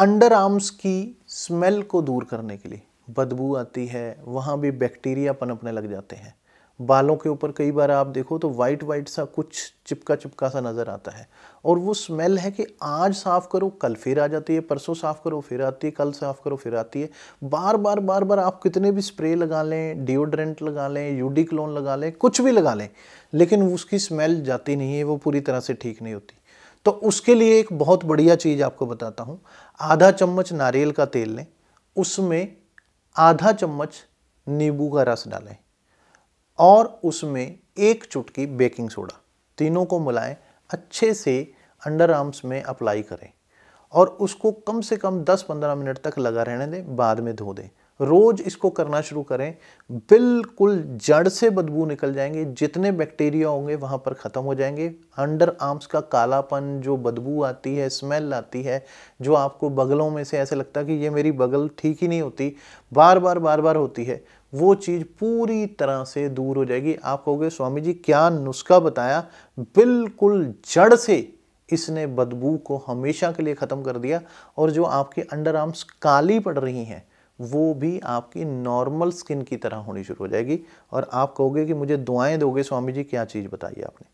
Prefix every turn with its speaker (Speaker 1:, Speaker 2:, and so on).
Speaker 1: under arms की smell को दूर करने के लिए बदबू आती है वहाँ भी बैक्टीरिया पनपने लग जाते हैं बालों के ऊपर कई बार आप देखो तो वाइट वाइट सा कुछ चिपका चिपका सा नज़र आता है और वो स्मेल है कि आज साफ़ करो कल फिर आ जाती है परसों साफ़ करो फिर आती है कल साफ़ करो फिर आती है बार बार बार बार आप कितने भी स्प्रे लगा लें डिओड्रेंट लगा लें यूडी क्लोन लगा लें कुछ भी लगा लें लेकिन उसकी स्मेल जाती नहीं है वो पूरी तरह से ठीक नहीं होती तो उसके लिए एक बहुत बढ़िया चीज़ आपको बताता हूँ आधा चम्मच नारियल का तेल लें उसमें आधा चम्मच नींबू का रस डालें और उसमें एक चुटकी बेकिंग सोडा तीनों को मिलाएं अच्छे से अंडर आर्म्स में अप्लाई करें और उसको कम से कम 10-15 मिनट तक लगा रहने दें बाद में धो दें रोज़ इसको करना शुरू करें बिल्कुल जड़ से बदबू निकल जाएंगे जितने बैक्टीरिया होंगे वहाँ पर ख़त्म हो जाएंगे अंडर आर्म्स का कालापन जो बदबू आती है स्मेल आती है जो आपको बगलों में से ऐसे लगता है कि ये मेरी बगल ठीक ही नहीं होती बार बार बार बार होती है वो चीज़ पूरी तरह से दूर हो जाएगी आप कहोगे स्वामी जी क्या नुस्खा बताया बिल्कुल जड़ से इसने बदबू को हमेशा के लिए ख़त्म कर दिया और जो आपके अंडर आर्म्स काली पड़ रही हैं वो भी आपकी नॉर्मल स्किन की तरह होनी शुरू हो जाएगी और आप कहोगे कि मुझे दुआएं दोगे स्वामी जी क्या चीज़ बताइए आपने